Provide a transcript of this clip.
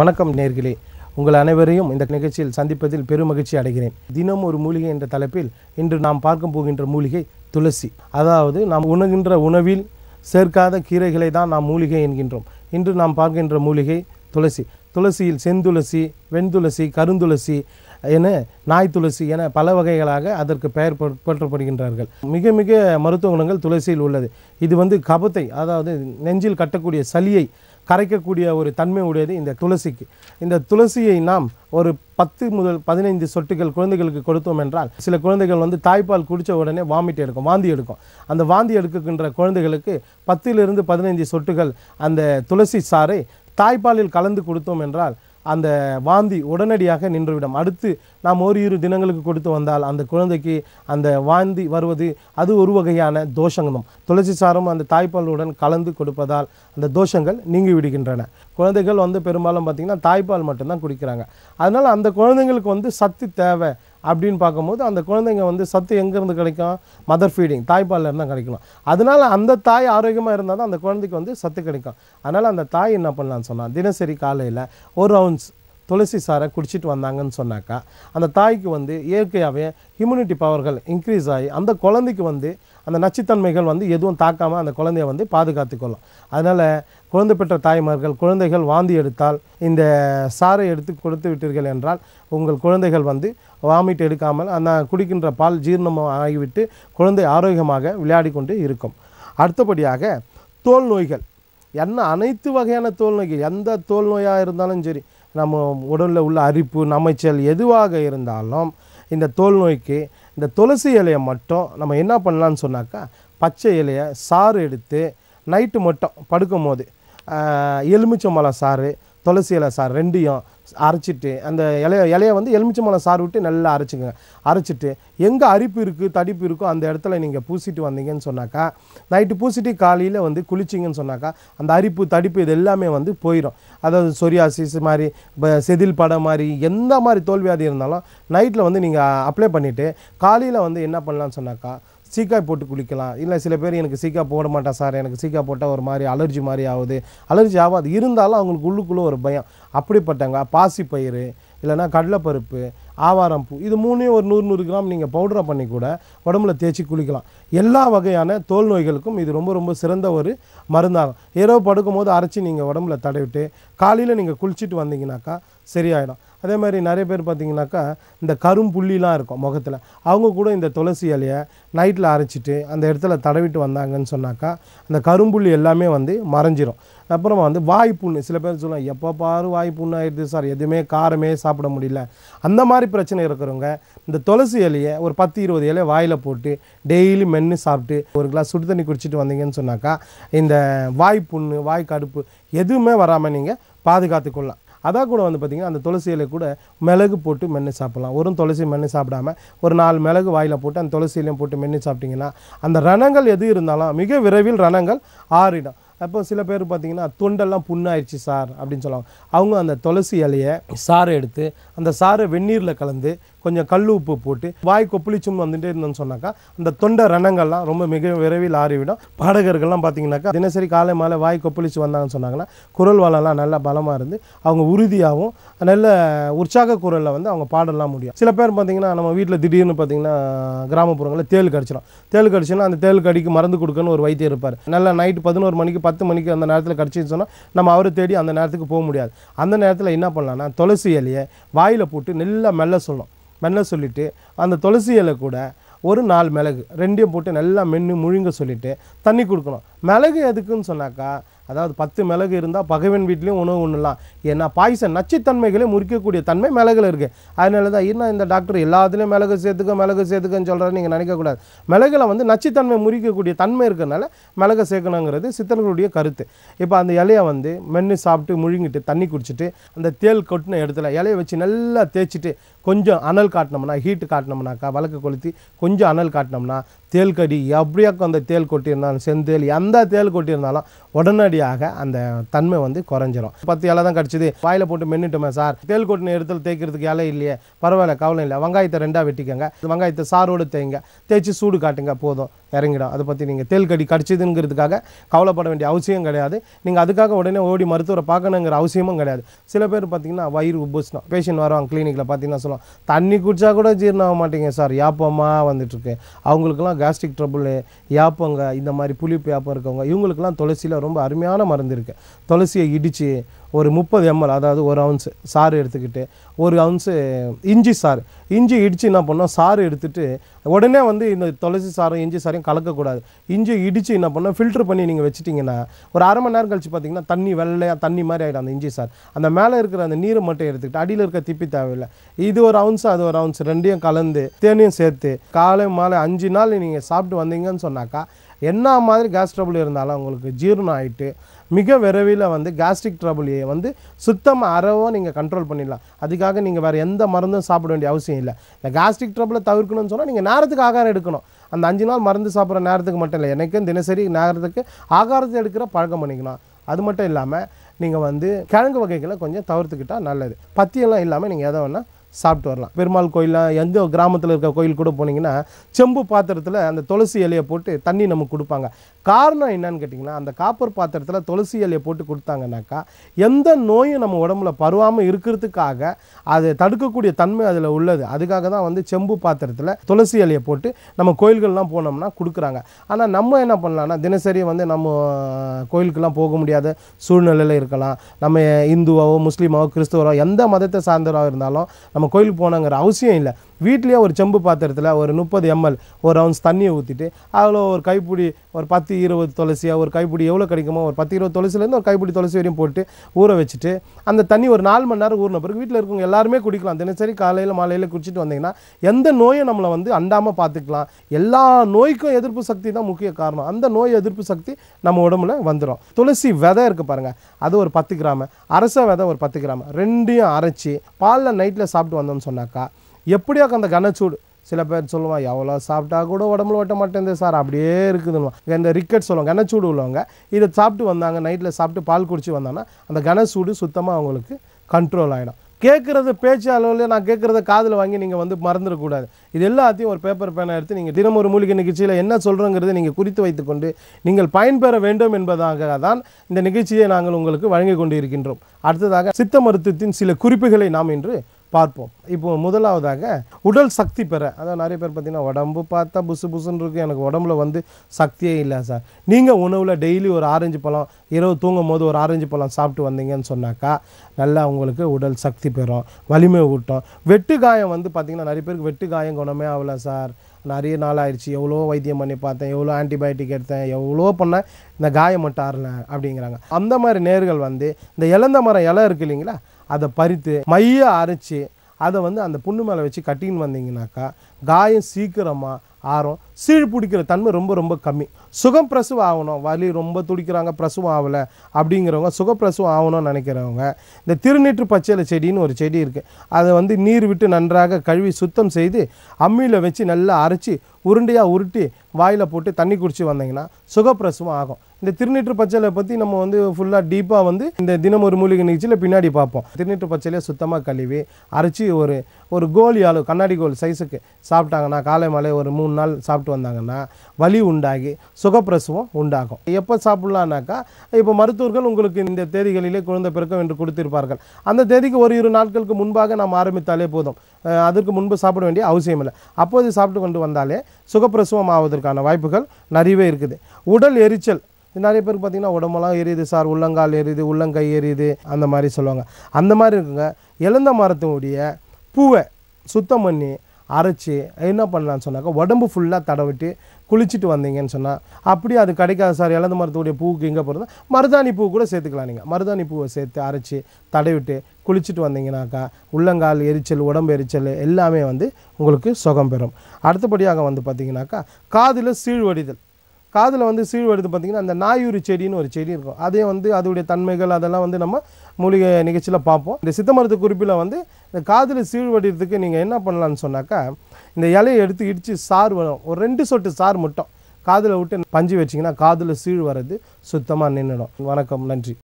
வணக்கம் நேர்களே உங்கள் அனைவரையும் இந்த நிகழ்ச்சியில் சந்திப்பதில் பெரும் மகிழ்ச்சி அடைகிறேன் தினம் ஒரு மூலிகை என்ற தலைப்பில் இன்று நாம் பார்க்க போகின்ற மூலிகை துளசி அதாவது நாம் உணகின்ற உணவில் சேர்க்காத கீரைகளை தான் நாம் மூலிகை என்கின்றோம் இன்று நாம் பார்க்கின்ற மூலிகை துளசி துளசியில் செந்துளசி வெண்துளசி கருந்துளசி என நாய் துளசி என பல வகைகளாக அதற்கு பெயர் போற்றப்படுகின்றார்கள் மிக மிக மருத்துவ குணங்கள் துளசியில் உள்ளது இது வந்து கபத்தை அதாவது நெஞ்சில் கட்டக்கூடிய சளியை கரைக்கக்கூடிய ஒரு தன்மை உடையது இந்த துளசிக்கு இந்த துளசியை நாம் ஒரு பத்து முதல் பதினைந்து சொட்டுகள் குழந்தைகளுக்கு கொடுத்தோம் என்றால் சில குழந்தைகள் வந்து தாய்ப்பால் குடித்த உடனே வாமிட் எடுக்கும் வாந்தி எடுக்கும் அந்த வாந்தி எடுக்கின்ற குழந்தைகளுக்கு பத்திலிருந்து பதினைந்து சொட்டுகள் அந்த துளசி சாறை தாய்ப்பாலில் கலந்து கொடுத்தோம் என்றால் அந்த வாந்தி உடனடியாக நின்றுவிடும் அடுத்து நாம் ஒரு இரு தினங்களுக்கு கொடுத்து வந்தால் அந்த குழந்தைக்கு அந்த வாந்தி வருவது அது ஒரு வகையான தோஷங்களும் துளசி சாரும் அந்த தாய்ப்பாலுடன் கலந்து கொடுப்பதால் அந்த தோஷங்கள் நீங்கி விடுகின்றன குழந்தைகள் வந்து பெரும்பாலும் பார்த்திங்கன்னா தாய்ப்பால் மட்டும்தான் குடிக்கிறாங்க அதனால் அந்த குழந்தைங்களுக்கு வந்து சத்து தேவை அப்படின்னு பார்க்கும்போது அந்த குழந்தைங்க வந்து சத்து எங்கேருந்து கிடைக்கும் மதர் ஃபீடிங் தாய்ப்பாலில் இருந்தால் கிடைக்கணும் அதனால் அந்த தாய் ஆரோக்கியமாக இருந்தால் தான் அந்த குழந்தைக்கு வந்து சத்து கிடைக்கும் அதனால் அந்த தாய் என்ன பண்ணலான்னு சொன்னால் தினசரி காலையில் ஒரு ரவுண்ட்ஸ் துளசி சாரை குடிச்சிட்டு வந்தாங்கன்னு சொன்னாக்கா அந்த தாய்க்கு வந்து இயற்கையாகவே இம்யூனிட்டி பவர்கள் இன்க்ரீஸ் ஆகி அந்த குழந்தைக்கு வந்து அந்த நச்சுத்தன்மைகள் வந்து எதுவும் தாக்காமல் அந்த குழந்தைய வந்து பாதுகாத்துக்கொள்ளும் அதனால் குழந்தை பெற்ற தாய்மார்கள் குழந்தைகள் வாந்தி எடுத்தால் இந்த சாரை எடுத்து கொடுத்து விட்டீர்கள் என்றால் உங்கள் குழந்தைகள் வந்து வாமிட் எடுக்காமல் அந்த குடிக்கின்ற பால் ஜீர்ணம் ஆகிவிட்டு குழந்தை ஆரோக்கியமாக விளையாடி கொண்டு இருக்கும் அடுத்தபடியாக தோல் நோய்கள் என்ன அனைத்து வகையான தோல் நோய்கள் எந்த தோல் நோயாக இருந்தாலும் சரி நம்ம உடலில் உள்ள அரிப்பு நமைச்சல் எதுவாக இருந்தாலும் இந்த தோல் நோய்க்கு இந்த துளசி இலையை மட்டும் நம்ம என்ன பண்ணலான்னு சொன்னாக்கா பச்சை இலையை சாறு எடுத்து நைட்டு மட்டும் படுக்கும் போது எலுமிச்சம்பழம் சாறு துளசி இலை சார் ரெண்டையும் அரைச்சிட்டு அந்த இலைய இலையை வந்து எலுமிச்சம்பழம் சாறு விட்டு நல்லா அரைச்சிக்கோங்க அரைச்சிட்டு எங்கே அரிப்பு இருக்குது தடிப்பு இருக்கோ அந்த இடத்துல நீங்கள் பூசிட்டு வந்தீங்கன்னு சொன்னாக்கா நைட்டு பூசிட்டு காலையில் வந்து குளிச்சிங்கன்னு சொன்னாக்கா அந்த அரிப்பு தடிப்பு இது எல்லாமே வந்து போயிடும் அதாவது சொரியாசிஸ் மாதிரி இப்போ செதில் படம் மாதிரி எந்த மாதிரி தோல்வியாதி இருந்தாலும் நைட்டில் வந்து நீங்கள் அப்ளை பண்ணிவிட்டு காலையில் வந்து என்ன பண்ணலான்னு சொன்னாக்கா சீக்காய் போட்டு குளிக்கலாம் இல்லை சில பேர் எனக்கு சீக்காய் போட மாட்டேன் சார் எனக்கு சீக்காய் போட்டால் ஒரு மாதிரி அலர்ஜி மாதிரி ஆகுது அலர்ஜி ஆகாது இருந்தாலும் அவங்களுக்கு உள்ளுக்குள்ளே ஒரு பயம் அப்படிப்பட்டவங்க பாசி பயிர் இல்லைனா கடலைப்பருப்பு ஆவாரம் பூ இது மூணையும் ஒரு நூறு நூறு கிராம் நீங்கள் பவுடரை பண்ணி கூட உடம்புல தேய்ச்சி குளிக்கலாம் எல்லா வகையான தோல் நோய்களுக்கும் இது ரொம்ப ரொம்ப சிறந்த ஒரு மருந்தாகும் இரவு படுக்கும் போது அரைச்சி நீங்கள் உடம்புல தடவிட்டு காலையில் நீங்கள் குளிச்சுட்டு வந்தீங்கனாக்கா சரியாயிடும் அதே மாதிரி நிறைய பேர் பார்த்திங்கனாக்கா இந்த கரும்புள்ளிலாம் இருக்கும் முகத்தில் அவங்க கூட இந்த துளசி இலையை நைட்டில் அரைச்சிட்டு அந்த இடத்துல தடவிட்டு வந்தாங்கன்னு சொன்னாக்கா அந்த கரும்புள்ளி எல்லாமே வந்து மறைஞ்சிரும் அப்புறமா வந்து வாய்ப்புண்ணு சில பேர் சொல்லுவாங்க எப்போ பாரு வாய்ப்புண்ணு ஆகிடுது சார் எதுவுமே காரமே சாப்பிட முடியல அந்த மாதிரி பிரச்சனை இருக்கிறவங்க இந்த துளசி இலையை ஒரு பத்து இருபது இலையை வாயில் போட்டு டெய்லி மென்று சாப்பிட்டு ஒரு கிளாஸ் சுடு தண்ணி குடிச்சிட்டு வந்தீங்கன்னு சொன்னாக்கா இந்த வாய்ப்புண்ணு வாய் கடுப்பு எதுவுமே வராமல் நீங்கள் பாதுகாத்துக்கொள்ளலாம் அதான் கூட வந்து பார்த்திங்கன்னா அந்த துளசியில கூட மிளகு போட்டு மென்று சாப்பிட்லாம் ஒரு துளசி மென்று சாப்பிடாமல் ஒரு நாலு மிளகு வாயில் போட்டு அந்த துளசியிலையும் போட்டு மென்று சாப்பிட்டிங்கன்னா அந்த ரணங்கள் எது இருந்தாலும் மிக விரைவில் ரணங்கள் ஆறிடும் அப்போ சில பேர் பார்த்திங்கன்னா தொண்டெல்லாம் புண்ணாயிடுச்சு சார் அப்படின்னு சொல்லுவாங்க அவங்க அந்த துளசி இலையை சாறு எடுத்து அந்த சாறை வெந்நீரில் கலந்து கொஞ்சம் கல் உப்பு போட்டு வாய் கொப்பளிச்சும் வந்துட்டே இருந்தோம்னு சொன்னாக்கா அந்த தொண்டை ரணங்கள்லாம் ரொம்ப மிக விரைவில் ஆறிவிடும் பாடகர்கள்லாம் பார்த்தீங்கன்னாக்கா தினசரி காலை மாலை வாய் கொப்பளிச்சு வந்தாங்கன்னு சொன்னாங்கன்னா குரல் வளம்லாம் நல்லா பலமாக இருந்து அவங்க உறுதியாகவும் நல்ல உற்சாக குரலில் வந்து அவங்க பாடலாம் முடியும் சில பேர் பார்த்தீங்கன்னா நம்ம வீட்டில் திடீர்னு பார்த்தீங்கன்னா கிராமப்புறங்களில் தேல் கடிச்சிடும் தேல் கடிச்சுன்னா அந்த தேல் கடிக்கு மருந்து கொடுக்கணும்னு ஒரு வைத்தியம் இருப்பார் நல்லா நைட்டு பதினோரு மணிக்கு பத்து மணிக்கு அந்த நேரத்தில் கடிச்சின்னு சொன்னால் நம்ம அவரை தேடி அந்த நேரத்துக்கு போக முடியாது அந்த நேரத்தில் என்ன பண்ணலான்னா துளசி இலையை வாயில் போட்டு நல்லா மெல்ல சொல்லும் மெல்ல சொல்லிவிட்டு அந்த துளசி இலை கூட ஒரு நாலு மிளகு ரெண்டையும் போட்டு நல்லா மென்று முழுங்க சொல்லிவிட்டு தண்ணி கொடுக்கணும் மிளகு எதுக்குன்னு சொன்னாக்கா அதாவது பத்து மிளகு இருந்தால் பகைவன் வீட்லேயும் உணவு ஒன்றுலாம் ஏன்னா பாய்சன் நச்சுத்தன்மைகளையும் முறிக்கக்கூடிய தன்மை மிளகுல இருக்குது அதனால தான் என்ன இந்த டாக்டர் எல்லாத்துலேயும் மிளகு சேர்த்துக்க மிளகு சேர்த்துக்கன்னு சொல்கிற நீங்கள் நினைக்கக்கூடாது மிளகுல வந்து நச்சுத்தன்மை முறிக்கக்கூடிய தன்மை இருக்கிறனால மிளகு சேர்க்கணுங்கிறது சித்தர்களுடைய கருத்து இப்போ அந்த இலையை வந்து மென்று சாப்பிட்டு முழுங்கிட்டு தண்ணி குடிச்சிட்டு அந்த தேல் கொட்டின இடத்துல இலையை வச்சு நல்லா தேய்ச்சிட்டு கொஞ்சம் அனல் காட்டினோம்னா ஹீட்டு காட்டினோம்னாக்கா வழக்கு கொளுத்தி கொஞ்சம் அனல் காட்டினோம்னா தேல் கடி எப்படியாக்கும் அந்த தேல் கொட்டியிருந்தாலும் செந்தேல் எந்த தேல் கொட்டியிருந்தாலும் உடனடி படிப்படியாக அந்த தன்மை வந்து குறைஞ்சிரும் பத்து இலை தான் கடிச்சது வாயில போட்டு மின்னுட்டுமே சார் தேல் கொட்டின இடத்துல தேய்க்கிறதுக்கு இலை இல்லையே பரவாயில்ல கவலை இல்லை வெங்காயத்தை ரெண்டாக வெட்டிக்கோங்க வெங்காயத்தை சாரோடு தேய்ங்க தேய்ச்சி சூடு காட்டுங்க போதும் இறங்கிடும் அதை பற்றி நீங்கள் தேல் கடி கடிச்சிதுங்கிறதுக்காக கவலைப்பட வேண்டிய அவசியம் கிடையாது நீங்கள் அதுக்காக உடனே ஓடி மருத்துவரை பார்க்கணுங்கிற அவசியமும் கிடையாது சில பேர் பார்த்தீங்கன்னா வயிறு உபசனம் பேஷண்ட் வருவாங்க கிளினிக்கில் பார்த்தீங்கன்னா சொல்லுவோம் தண்ணி குடிச்சா கூட ஜீரணம் ஆக மாட்டேங்க சார் யாப்பமாக வந்துட்டுருக்கு அவங்களுக்குலாம் கேஸ்ட்ரிக் ட்ரபுள் யாப்பங்க இந்த மாதிரி புளிப்பு யாப்பம் இருக்கவங்க இவங்களுக்குலாம் துளசியில் ரொம்ப அருமையாக அருமையான மருந்து இருக்குது துளசியை இடித்து ஒரு முப்பது எம்எல் அதாவது ஒரு அவுன்ஸு சாறு எடுத்துக்கிட்டு ஒரு அவுன்ஸு இஞ்சி சாறு இஞ்சி இடித்து என்ன பண்ணோம் சாறு எடுத்துகிட்டு உடனே வந்து இந்த துளசி சாரும் இஞ்சி சாரையும் கலக்கக்கூடாது இஞ்சி இடித்து என்ன பண்ணோம் ஃபில்ட்ரு பண்ணி நீங்கள் வச்சுட்டிங்கன்னா ஒரு அரை மணி நேரம் கழிச்சு பார்த்தீங்கன்னா தண்ணி வெள்ளையாக தண்ணி மாதிரி ஆகிடும் அந்த இஞ்சி சார் அந்த மேலே இருக்கிற அந்த நீரை மட்டும் எடுத்துக்கிட்டு அடியில் இருக்க திப்பி தேவையில்லை இது ஒரு அவுன்ஸு அது ஒரு அவுன்ஸ் ரெண்டையும் கலந்து தேனையும் சேர்த்து காலை மாலை அஞ்சு நாள் நீங்கள் சாப்பிட்டு வந்தீங்கன்னு சொன்னாக்கா என்ன மாதிரி கேஸ் ட்ரபுள் இருந்தாலும் உங்களுக்கு ஜீரணம் ஆகிட்டு மிக விரைவில் வந்து கேஸ்ட்ரிக் ட்ரபுளையை வந்து சுத்தமாக அறவோ நீங்கள் கண்ட்ரோல் பண்ணிடலாம் அதுக்காக நீங்கள் வேறு எந்த மருந்தும் சாப்பிட வேண்டிய அவசியம் இல்லை இந்த கேஸ்ட்ரிக் ட்ரபுளை தவிர்க்கணும்னு சொன்னால் நீங்கள் நேரத்துக்கு ஆகாரம் எடுக்கணும் அந்த அஞ்சு நாள் மருந்து சாப்பிட்ற நேரத்துக்கு மட்டும் இல்லை எனக்கும் தினசரி நேரத்துக்கு ஆகாரத்தை எடுக்கிற பழக்கம் பண்ணிக்கணும் அது மட்டும் இல்லாமல் நீங்கள் வந்து கிழங்கு வகைகளை கொஞ்சம் தவிர்த்துக்கிட்டால் நல்லது பத்தியெல்லாம் இல்லாமல் நீங்கள் எதை வேணால் சாப்பிட்டு வரலாம் பெருமாள் கோயிலாம் எந்த கிராமத்தில் இருக்க கோயில் கூட போனீங்கன்னா செம்பு பாத்திரத்தில் அந்த துளசி இலையை போட்டு தண்ணி நமக்கு கொடுப்பாங்க காரணம் என்னன்னு கேட்டிங்கன்னா அந்த காப்பர் பாத்திரத்தில் துளசி இலையை போட்டு கொடுத்தாங்கனாக்கா எந்த நோயும் நம்ம உடம்புல பருவாமல் இருக்கிறதுக்காக அதை தடுக்கக்கூடிய தன்மை அதில் உள்ளது அதுக்காக தான் வந்து செம்பு பாத்திரத்தில் துளசி இலையை போட்டு நம்ம கோயில்கள்லாம் போனோம்னா கொடுக்குறாங்க ஆனால் நம்ம என்ன பண்ணலாம்னா தினசரி வந்து நம்ம கோயிலுக்கெல்லாம் போக முடியாத சூழ்நிலையில் இருக்கலாம் நம்ம இந்துவாவோ முஸ்லீமாவோ கிறிஸ்துவரோ எந்த மதத்தை சார்ந்தவராக இருந்தாலும் நம்ம கோயிலுக்கு போனோங்கிற அவசியம் இல்லை வீட்லேயே ஒரு செம்பு பாத்திரத்தில் ஒரு முப்பது எம்எல் ஒரு அவுன்ஸ் தண்ணியை ஊற்றிட்டு அதில் ஒரு கைப்பிடி ஒரு பத்து இருபது துளசியாக ஒரு கைப்பிடி எவ்வளோ கிடைக்குமோ ஒரு பத்து இருபது துளசிலேருந்து ஒரு கைப்பிடி துளசி வரையும் போட்டு ஊற வச்சுட்டு அந்த தண்ணி ஒரு நாலு மணி நேரம் ஊறின பிறகு வீட்டில் இருக்கவங்க எல்லாருமே குடிக்கலாம் தினசரி காலையில் மாலையில் குடிச்சிட்டு வந்தீங்கன்னா எந்த நோயை நம்மளை வந்து அண்டாமல் பார்த்துக்கலாம் எல்லா நோய்க்கும் எதிர்ப்பு சக்தி தான் முக்கிய காரணம் அந்த நோய் எதிர்ப்பு சக்தி நம்ம உடம்புல வந்துடும் துளசி விதை இருக்குது பாருங்கள் அது ஒரு பத்து கிராம அரச விதை ஒரு பத்து கிராம ரெண்டையும் அரைச்சி பாலில் நைட்டில் சாப்பிட்டு சாப்பிட்டு வந்தோம்னு சொன்னாக்கா எப்படியோ அந்த கனச்சூடு சில பேர் சொல்லுவான் எவ்வளோ சாப்பிட்டா கூட உடம்புல ஓட்ட மாட்டேங்குது சார் அப்படியே இருக்குதுன்னு இந்த ரிக்கெட் சொல்லுவாங்க கனச்சூடு உள்ளவங்க இதை சாப்பிட்டு வந்தாங்க நைட்டில் சாப்பிட்டு பால் குடிச்சு வந்தாங்கன்னா அந்த கனச்சூடு சுத்தமாக அவங்களுக்கு கண்ட்ரோல் ஆகிடும் கேட்குறது பேச்சு அளவில் நான் கேட்குறத காதில் வாங்கி நீங்கள் வந்து மறந்துடக்கூடாது இது எல்லாத்தையும் ஒரு பேப்பர் பேனை எடுத்து நீங்கள் தினம் ஒரு மூலிகை நிகழ்ச்சியில் என்ன சொல்கிறோங்கிறத நீங்கள் குறித்து வைத்துக்கொண்டு நீங்கள் பயன்பெற வேண்டும் என்பதாக தான் இந்த நிகழ்ச்சியை நாங்கள் உங்களுக்கு வழங்கி கொண்டு இருக்கின்றோம் அடுத்ததாக சித்த மருத்துவத்தின் சில குறிப்புகளை நாம் இன்று பார்ப்போம் இப்போ முதலாவதாக உடல் சக்தி பெற அதாவது நிறைய பேர் பார்த்தீங்கன்னா உடம்பு பார்த்தா புசு புசுன்னு இருக்கு எனக்கு உடம்புல வந்து சக்தியே இல்லை சார் நீங்கள் உணவில் டெய்லி ஒரு ஆரஞ்சு பழம் இரவு தூங்கும் போது ஒரு ஆரஞ்சு பழம் சாப்பிட்டு வந்தீங்கன்னு சொன்னாக்கா நல்லா உங்களுக்கு உடல் சக்தி பெறும் வலிமை ஊட்டும் வெட்டு காயம் வந்து பார்த்திங்கன்னா நிறைய பேருக்கு வெட்டு காயம் குணமே ஆகல சார் நிறைய நாள் ஆயிடுச்சு எவ்வளோ வைத்தியம் பண்ணி பார்த்தேன் எவ்வளோ ஆன்டிபயோட்டிக் எடுத்தேன் எவ்வளோ பண்ண இந்த காயம் மட்டும் ஆறல அப்படிங்கிறாங்க அந்த மாதிரி நேர்கள் வந்து இந்த இலந்த மரம் இலை இருக்குது இல்லைங்களா அதை பறித்து மைய அரைச்சி அதை வந்து அந்த புண்ணு மேலே வச்சு கட்டின்னு வந்தீங்கனாக்கா காயம் சீக்கிரமாக ஆறும் சீழ் பிடிக்கிற தன்மை ரொம்ப ரொம்ப கம்மி சுகம் பிரசவம் ஆகணும் வலி ரொம்ப துடிக்கிறாங்க பிரசவம் ஆகலை அப்படிங்கிறவங்க சுகப்பிரசவம் ஆகணும்னு நினைக்கிறவங்க இந்த திருநீற்று பச்சையில செடின்னு ஒரு செடி இருக்குது அதை வந்து நீர் விட்டு நன்றாக கழுவி சுத்தம் செய்து அம்மியில் வச்சு நல்லா அரைச்சி உருண்டையாக உருட்டி வாயில் போட்டு தண்ணி குடித்து வந்தீங்கன்னா சுகப்பிரசவம் ஆகும் இந்த திருநீற்று பச்சையில் பற்றி நம்ம வந்து ஃபுல்லாக டீப்பாக வந்து இந்த தினம் ஒரு மூலிகை நிகழ்ச்சியில் பின்னாடி பார்ப்போம் திருநீற்று பச்சையிலே சுத்தமாக கழுவி அரைச்சி ஒரு ஒரு கோல் அளவு கண்ணாடி கோல் சைஸுக்கு சாப்பிட்டாங்கன்னா காலை மாலை ஒரு மூணு நாள் சாப்பிட்டு வந்தாங்கன்னா வலி உண்டாகி சுகப்பிரசவம் உண்டாகும் எப்போ சாப்பிட்லான்னாக்கா இப்போ மருத்துவர்கள் உங்களுக்கு இந்த தேதிகளிலே குழந்தை பிறக்கம் என்று கொடுத்திருப்பார்கள் அந்த தேதிக்கு ஒரு இரு நாட்களுக்கு முன்பாக நாம் ஆரம்பித்தாலே போதும் அதற்கு முன்பு சாப்பிட வேண்டிய அவசியம் இல்லை அப்போது சாப்பிட்டு கொண்டு வந்தாலே சுகப்பிரசவம் ஆவதற்கான வாய்ப்புகள் நிறையவே இருக்குது உடல் எரிச்சல் நிறைய பேருக்கு பார்த்தீங்கன்னா உடம்பெல்லாம் எரியுது சார் உள்ளங்கால் எரியுது உள்ளங்கை எரியுது அந்த மாதிரி சொல்லுவாங்க அந்த மாதிரி இருக்குங்க இழந்த மரத்தினுடைய பூவை சுத்தம் பண்ணி அரைச்சி என்ன பண்ணலான்னு சொன்னாக்கா உடம்பு ஃபுல்லாக தடவிட்டு குளிச்சுட்டு வந்தீங்கன்னு சொன்னால் அப்படியே அது கிடைக்காது சார் இழந்த மரத்துடைய பூவுக்கு எங்கே போகிறதா மருதாணி பூ கூட சேர்த்துக்கலாம் நீங்கள் மருதாணி பூவை சேர்த்து அரைச்சி தடவிட்டு குளிச்சுட்டு வந்தீங்கன்னாக்கா உள்ளங்கால் எரிச்சல் உடம்பு எரிச்சல் எல்லாமே வந்து உங்களுக்கு சுகம் பெறும் அடுத்தபடியாக வந்து பார்த்தீங்கன்னாக்கா காதில் சீழ்வடிதல் காதில் வந்து சீழ் எடுத்து பார்த்திங்கன்னா அந்த நாயூரி செடின்னு ஒரு செடி இருக்கும் அதே வந்து அதோடைய தன்மைகள் அதெல்லாம் வந்து நம்ம மூலிகை நிகழ்ச்சியில் பார்ப்போம் இந்த சித்த மருத்துவ குறிப்பில் வந்து இந்த காதில் சீழ்வடிறதுக்கு நீங்கள் என்ன பண்ணலான்னு சொன்னாக்கா இந்த இலையை எடுத்து இடித்து சார் வரும் ஒரு ரெண்டு சொட்டு சார் மட்டும் காதில் விட்டு பஞ்சு வச்சிங்கன்னா காதில் சீழ் வர்றது சுத்தமாக நின்றுடும் வணக்கம் நன்றி